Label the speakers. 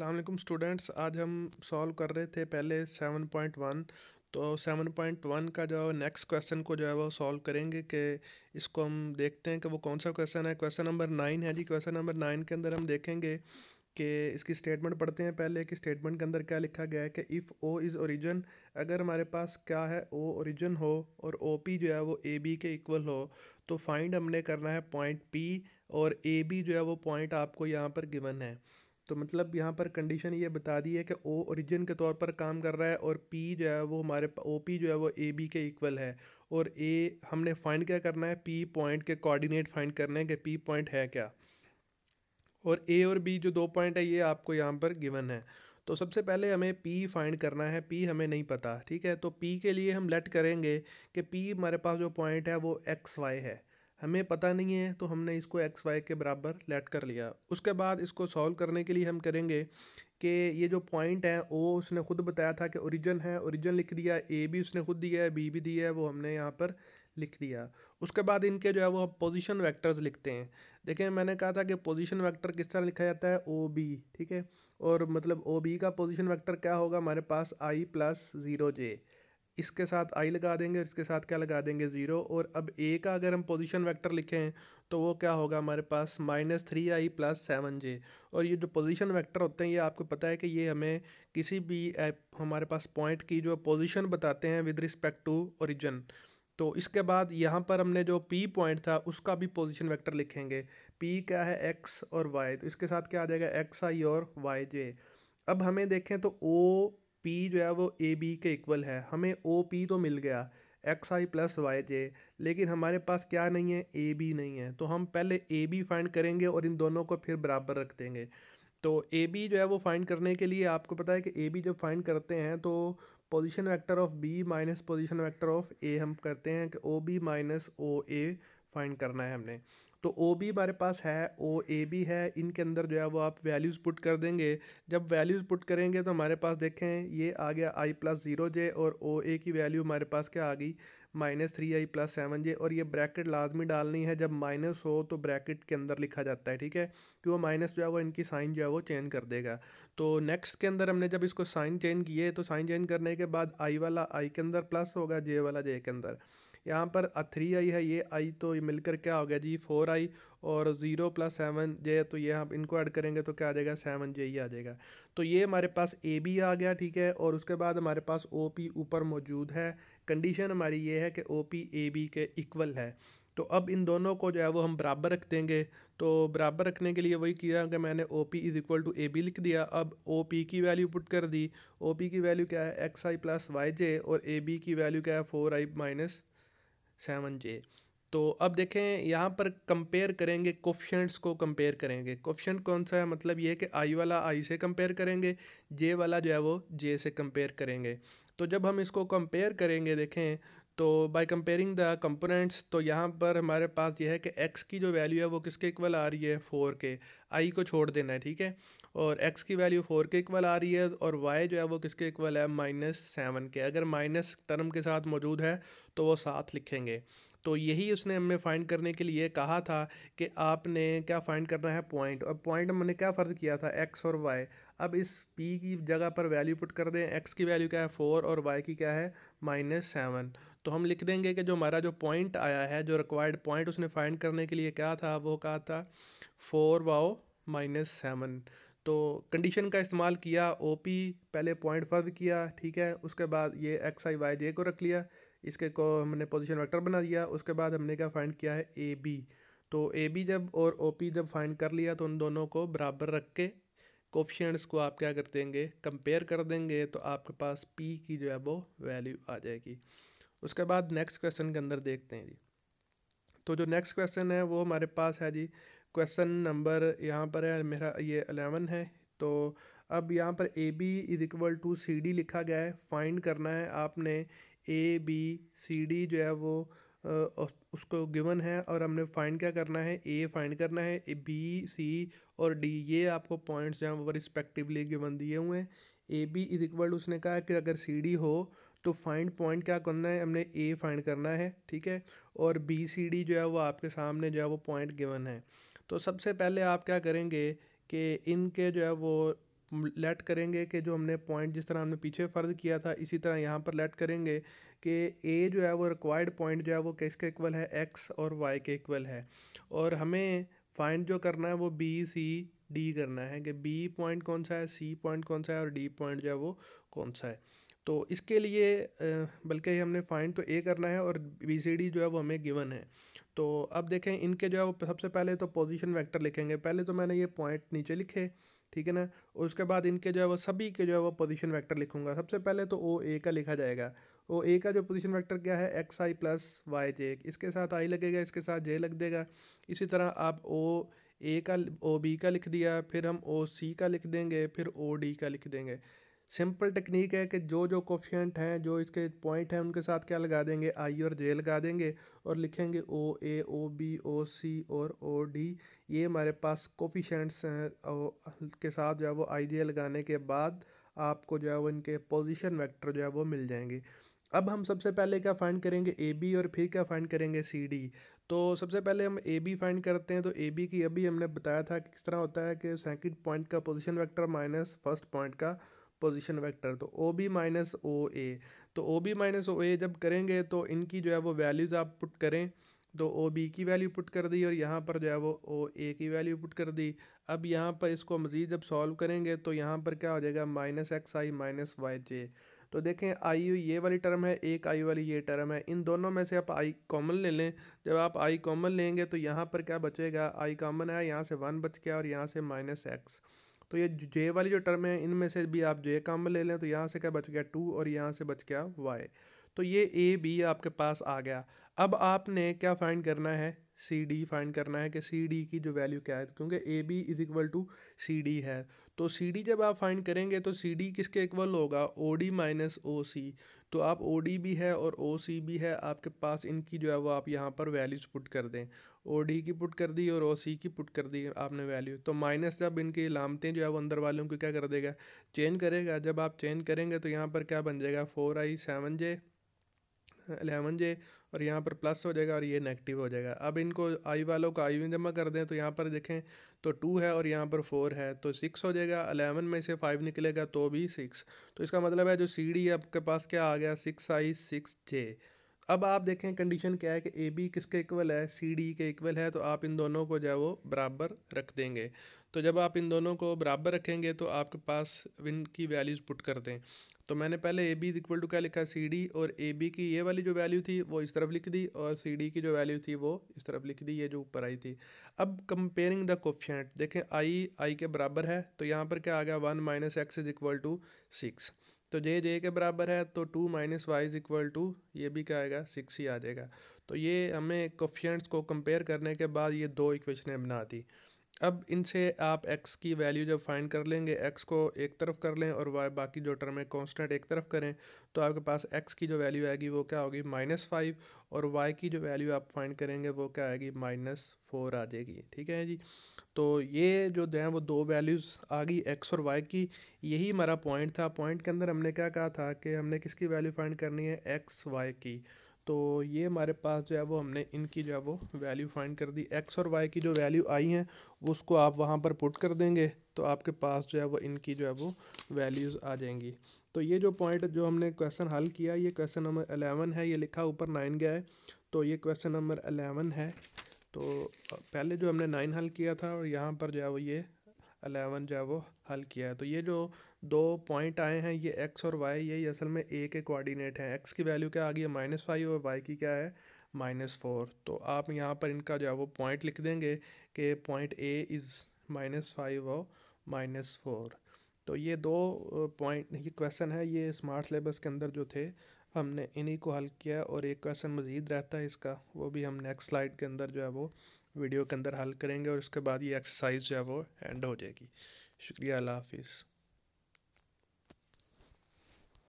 Speaker 1: अल्लाम स्टूडेंट्स आज हम सॉल्व कर रहे थे पहले 7.1 तो 7.1 का जो नेक्स्ट क्वेश्चन को जो है वो सॉल्व करेंगे कि इसको हम देखते हैं कि वो कौन सा क्वेश्चन है क्वेश्चन नंबर नाइन है जी क्वेश्चन नंबर नाइन के अंदर हम देखेंगे कि इसकी स्टेटमेंट पढ़ते हैं पहले कि स्टेटमेंट के अंदर क्या लिखा गया है कि इफ़ ओ इज़ औरिजन अगर हमारे पास क्या है ओ औरिजन हो और ओ पी जो है वो ए बी के इक्वल हो तो फाइंड हमने करना है पॉइंट पी और ए बी जो है वो पॉइंट आपको यहाँ पर गिवन है तो मतलब यहाँ पर कंडीशन ये बता दी है कि ओ ओरिजिन के तौर पर काम कर रहा है और पी जो है वो हमारे ओ पी जो है वो ए बी के इक्वल है और ए हमने फाइंड क्या करना है पी पॉइंट के कोऑर्डिनेट फाइंड करने हैं कि पी पॉइंट है क्या और ए और बी जो दो पॉइंट है ये आपको यहाँ पर गिवन है तो सबसे पहले हमें पी फाइंड करना है पी हमें नहीं पता ठीक है तो पी के लिए हम लेट करेंगे कि पी हमारे पास जो पॉइंट है वो एक्स वाई है हमें पता नहीं है तो हमने इसको एक्स वाई के बराबर लेट कर लिया उसके बाद इसको सॉल्व करने के लिए हम करेंगे कि ये जो पॉइंट है ओ उसने खुद बताया था कि ओरिजिन है ओरिजिन लिख दिया ए भी उसने खुद दिया है बी भी दिया है वो हमने यहाँ पर लिख दिया उसके बाद इनके जो है वो पोजिशन वैक्टर्स लिखते हैं देखें मैंने कहा था कि पोजिशन वैक्टर किस तरह लिखा जाता है ओ बी ठीक है और मतलब ओ बी का पोजिशन वैक्टर क्या होगा हमारे पास आई प्लस ज़ीरो जे इसके साथ आई लगा देंगे और इसके साथ क्या लगा देंगे ज़ीरो और अब ए का अगर हम पोजीशन वेक्टर लिखें तो वो क्या होगा हमारे पास minus three I plus seven J और ये जो पोजीशन वेक्टर होते हैं ये आपको पता है कि ये हमें किसी भी हमारे पास पॉइंट की जो पोजीशन बताते हैं विद रिस्पेक्ट टू ओरिजन तो इसके बाद यहाँ पर हमने जो पी पॉइंट था उसका भी पोजिशन वैक्टर लिखेंगे पी क्या है एक्स और वाई तो इसके साथ क्या आ जाएगा एक्स आई और वाई जे अब हमें देखें तो ओ पी जो है वो ए बी के इक्वल है हमें ओ पी तो मिल गया X I plus Y J लेकिन हमारे पास क्या नहीं है ए बी नहीं है तो हम पहले ए बी फाइंड करेंगे और इन दोनों को फिर बराबर रख देंगे तो ए बी जो है वो फाइंड करने के लिए आपको पता है कि ए बी जब फाइंड करते हैं तो position vector of B minus position vector of A हम करते हैं कि O B minus O A find करना है हमने तो ओ बी हमारे पास है ओ ए बी है इनके अंदर जो है वो आप वैल्यूज़ पुट कर देंगे जब वैल्यूज़ पुट करेंगे तो हमारे पास देखें ये आ गया आई प्लस ज़ीरो जे और ओ ए की वैल्यू हमारे पास क्या आ गई minus three I plus seven J और ये ब्रैकेट लाजमी डालनी है जब माइनस हो तो ब्रैकेट के अंदर लिखा जाता है ठीक है कि वो माइनस जो है वो इनकी साइन जो है वो चेंज कर देगा तो नेक्स्ट के अंदर हमने जब इसको साइन चेंज किए तो साइन चेंज करने के बाद आई वाला आई के अंदर प्लस होगा जे वाला जे के अंदर यहाँ पर थ्री आई है ये आई तो ये मिलकर क्या हो गया जी फोर आई और ज़ीरो प्लस सेवन जे तो ये हम इनको ऐड करेंगे तो क्या आ जाएगा सेवन जे ही आ जाएगा तो ये हमारे पास ए बी आ गया ठीक है और उसके बाद हमारे पास ओ पी ऊपर मौजूद है कंडीशन हमारी ये है कि ओ पी ए बी के इक्वल है तो अब इन दोनों को जो है वो हम बराबर रख देंगे तो बराबर रखने के लिए वही किया कि मैंने O P is equal to A B लिख दिया अब ओ पी की वैल्यू पुट कर दी ओ पी की वैल्यू क्या है X I plus Y J और ए बी की वैल्यू क्या है four I minus seven J तो अब देखें यहाँ पर कंपेयर करेंगे कोफिशेंट्स को कंपेयर करेंगे कोफिशेंट कौन सा है मतलब ये कि आई वाला आई से कंपेयर करेंगे जे वाला जो है वो जे से कंपेयर करेंगे तो जब हम इसको कंपेयर करेंगे देखें तो बाय कंपेयरिंग द कंपोनेंट्स तो यहाँ पर हमारे पास ये है कि एक्स की जो वैल्यू है वो किसके इक्वल आ रही है फोर के आई को छोड़ देना है ठीक है और एक्स की वैल्यू फोर के इक्वल आ रही है और वाई जो है वो किसके इक्वल है माइनस सेवन के अगर माइनस टर्म के साथ मौजूद है तो वो साथ लिखेंगे तो यही उसने हमें फाइंड करने के लिए कहा था कि आपने क्या फाइंड करना है पॉइंट और पॉइंट हमने क्या फ़र्ज किया था एक्स और वाई अब इस पी की जगह पर वैल्यू पुट कर दें एक्स की वैल्यू क्या है फोर और वाई की क्या है माइनस सेवन तो हम लिख देंगे कि जो हमारा जो पॉइंट आया है जो रिक्वायर्ड पॉइंट उसने फाइंड करने के लिए क्या था वो कहा था फोर वाओ माइनस सेवन तो कंडीशन का इस्तेमाल किया ओ पी पहले पॉइंट फ़र्द किया ठीक है उसके बाद ये एक्स आई वाई जे को रख लिया इसके को हमने पोजिशन वैक्टर बना दिया उसके बाद हमने क्या फाइंड किया है ए बी तो ए बी जब और ओ पी जब फाइंड कर लिया तो उन दोनों को बराबर रख के कोफिशेंट्स को आप क्या कर देंगे कंपेयर कर देंगे तो आपके पास पी की जो है वो वैल्यू आ जाएगी उसके बाद नेक्स्ट क्वेश्चन के अंदर देखते हैं जी तो जो नेक्स्ट क्वेश्चन है वो हमारे पास है जी क्वेश्चन नंबर यहाँ पर है मेरा ये अलेवन है तो अब यहाँ पर A B is equal to C D लिखा गया है फाइंड करना है आपने ए बी सी डी जो है वो उसको गिवन है और हमने फाइंड क्या करना है ए फाइंड करना है बी सी और डी ये आपको पॉइंट्स जो हैं वो रिस्पेक्टिवली गिवन दिए हुए हैं ए बी इज इक्वल उसने कहा कि अगर सी डी हो तो फाइंड पॉइंट क्या करना है हमने ए फाइंड करना है ठीक है और बी सी डी जो है वो आपके सामने जो है वो पॉइंट गिवन है तो सबसे पहले आप क्या करेंगे कि इनके जो है वो लेट करेंगे कि जो हमने पॉइंट जिस तरह हमने पीछे फ़र्ज किया था इसी तरह यहाँ पर लेट करेंगे कि ए जो है वो रिक्वायर्ड पॉइंट जो है वो किसके इक्वल है एक्स और वाई के इक्वल है और हमें फाइंड जो करना है वो बी सी डी करना है कि बी पॉइंट कौन सा है सी पॉइंट कौन सा है और डी पॉइंट जो है वो कौन सा है तो इसके लिए बल्कि हमने फाइंड तो ए करना है और बी सी डी जो है वो हमें गिवन है तो अब देखें इनके जो है वो सबसे पहले तो पोजीशन वेक्टर लिखेंगे पहले तो मैंने ये पॉइंट नीचे लिखे ठीक है ना और उसके बाद इनके जो है वो सभी के जो है वो पोजीशन वेक्टर लिखूंगा सबसे पहले तो ओ ए का लिखा जाएगा ओ ए का जो पोजीशन वेक्टर क्या है X I plus Y J इसके साथ आई लगेगा इसके साथ जे लग देगा इसी तरह आप ओ ए का ओ बी का लिख दिया फिर हम ओ सी का लिख देंगे फिर ओ डी का लिख देंगे सिंपल टेक्निक है कि जो जो कोफियंट हैं जो इसके पॉइंट हैं उनके साथ क्या लगा देंगे आई और जे लगा देंगे और लिखेंगे ओ ए ओ बी ओ सी और ओ डी ये हमारे पास कोफिशेंट्स हैं के साथ जो है वो आई जे लगाने के बाद आपको जो है वो इनके पोजीशन वेक्टर जो है वो मिल जाएंगे अब हम सबसे पहले क्या फाइंड करेंगे ए बी और फिर क्या फाइंड करेंगे सी डी तो सबसे पहले हम ए बी फाइंड करते हैं तो ए बी की अभी हमने बताया था किस तरह होता है कि सेकंड पॉइंट का position vector minus first point का पोजिशन वैक्टर तो ओ बी माइनस ओ ए तो ओ बी माइनस ओ ए जब करेंगे तो इनकी जो है वो वैल्यूज़ आप पुट करें तो ओ बी की वैल्यू पुट कर दी और यहाँ पर जो है वो ओ ए की वैल्यू पुट कर दी अब यहाँ पर इसको मज़ीद जब सॉल्व करेंगे तो यहाँ पर क्या हो जाएगा minus X I minus Y J तो देखें आई ये वाली टर्म है एक आई वाली ये टर्म है इन दोनों में से आप आई कॉमन ले लें जब आप आई कॉमन लेंगे तो यहाँ पर क्या बचेगा आई कॉमन है यहाँ से वन बच गया और यहाँ से माइनस एक्स तो ये जे वाली जो टर्म है इनमें से भी आप जे काम ले लें तो यहाँ से क्या बच गया टू और यहाँ से बच गया वाई तो ये ए बी आपके पास आ गया अब आपने क्या फाइंड करना है सी डी फाइंड करना है कि सी डी की जो वैल्यू क्या है क्योंकि A B is equal to C D है तो सी डी जब आप फाइंड करेंगे तो सी डी किसके इक्वल होगा ओ डी माइनस ओ सी तो आप ओ डी भी है और ओ सी भी है आपके पास इनकी जो है वो आप यहाँ पर वैल्यूज पुट कर दें ओ डी की पुट कर दी और ओ सी की पुट कर दी आपने वैल्यू तो माइनस जब इनकी लामतें जो है वो अंदर वालों को क्या कर देगा चेंज करेगा जब आप चेंज करेंगे तो यहाँ पर क्या बन जाएगा four I seven J eleven J और यहाँ पर प्लस हो जाएगा और ये नेगेटिव हो जाएगा अब इनको आई वालों का आई में जमा कर दें तो यहाँ पर देखें तो टू है और यहाँ पर फोर है तो सिक्स हो जाएगा अलेवन में से फाइव निकलेगा तो भी सिक्स तो इसका मतलब है जो सी डी आपके पास क्या आ गया सिक्स आई सिक्स जे अब आप देखें कंडीशन क्या है कि ए बी किसके इक्वल है सी डी के इक्वल है तो आप इन दोनों को जो है वो बराबर रख देंगे तो जब आप इन दोनों को बराबर रखेंगे तो आपके पास इनकी वैल्यूज़ पुट कर दें तो मैंने पहले ए बी इक्वल टू क्या लिखा सी डी और ए बी की ये वाली जो वैल्यू थी वो इस तरफ लिख दी और सी डी की जो वैल्यू थी वो इस तरफ लिख दी ये जो ऊपर आई थी अब कंपेयरिंग द कोफिशेंट देखें आई आई के बराबर है तो यहाँ पर क्या आ गया one minus X is equal to six तो जे जे के बराबर है तो two minus Y is equal to ये भी क्या आएगा सिक्स ही आ जाएगा तो ये हमें कोफियंट्स को कंपेयर करने के बाद ये दो इक्वेशनें बना दी अब इनसे आप एक्स की वैल्यू जब फाइंड कर लेंगे एक्स को एक तरफ कर लें और वाई बाकी जो टर्म है कॉन्स्टेंट एक तरफ करें तो आपके पास एक्स की जो वैल्यू आएगी वो क्या होगी माइनस फाइव और वाई की जो वैल्यू आप फाइंड करेंगे वो क्या आएगी माइनस फोर आ जाएगी ठीक है जी तो ये जो है वो दो वैल्यूज़ आ गई एक्स और वाई की यही हमारा पॉइंट था पॉइंट के अंदर हमने क्या कहा था कि हमने किसकी वैल्यू फाइंड करनी है एक्स वाई की तो ये हमारे पास जो है वो हमने इनकी जो है वो वैल्यू फाइंड कर दी एक्स और वाई की जो वैल्यू आई हैं उसको आप वहाँ पर पुट कर देंगे तो आपके पास जो है वो इनकी जो है वो वैल्यूज़ आ जाएंगी तो ये जो पॉइंट जो हमने क्वेश्चन हल किया ये क्वेश्चन नंबर अलेवन है ये लिखा ऊपर नाइन गया है तो ये क्वेश्चन नंबर अलेवन है तो पहले जो हमने नाइन हल किया था और यहाँ पर जो है वो ये अलेवन जो है वो हल किया है तो ये जो दो पॉइंट आए हैं ये एक्स और वाई यही असल में ए के कोऑर्डिनेट हैं एक्स की वैल्यू क्या आ गई है माइनस फाइव और वाई की क्या है माइनस फोर तो आप यहाँ पर इनका जो है वो पॉइंट लिख देंगे कि point A is minus five और माइनस फोर तो ये दो पॉइंट ये क्वेश्चन है ये स्मार्ट सिलेबस के अंदर जो थे हमने इन्हीं को हल किया और एक क्वेश्चन मज़ीद रहता है इसका वो भी हम नेक्स्ट स्लाइड के अंदर जो है वो वीडियो के अंदर हल करेंगे और उसके बाद ये एक्सरसाइज जो है वो एंड हो जाएगी शुक्रिया अल्लाह हाफिज़